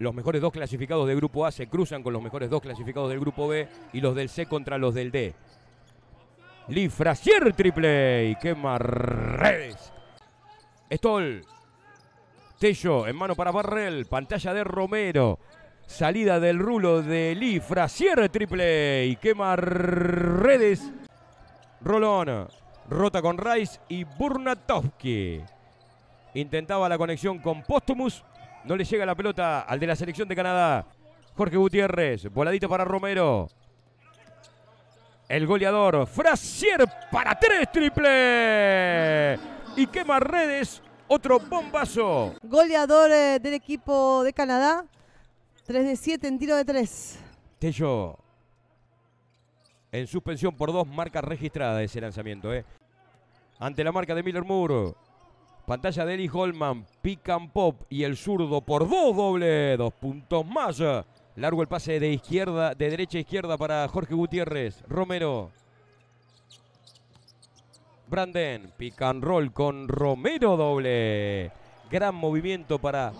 los mejores dos clasificados del grupo A se cruzan con los mejores dos clasificados del grupo B y los del C contra los del D. Lifrasier triple y quema redes. Stoll. Tello en mano para Barrel. Pantalla de Romero. Salida del rulo de Lifrasier triple y quema redes. Rolón. Rota con Rice y Burnatovsky. Intentaba la conexión con Postumus. No le llega la pelota al de la selección de Canadá. Jorge Gutiérrez, Voladito para Romero. El goleador, Frasier para tres triple. Y quema redes, otro bombazo. Goleador eh, del equipo de Canadá, 3 de 7 en tiro de 3. Tello, en suspensión por dos marcas registradas ese lanzamiento. Eh. Ante la marca de Miller Moore. Pantalla de Eli Holman, pican pop y el zurdo por dos doble, dos puntos más. Largo el pase de izquierda, de derecha a izquierda para Jorge Gutiérrez. Romero. Branden, pican roll con Romero doble. Gran movimiento para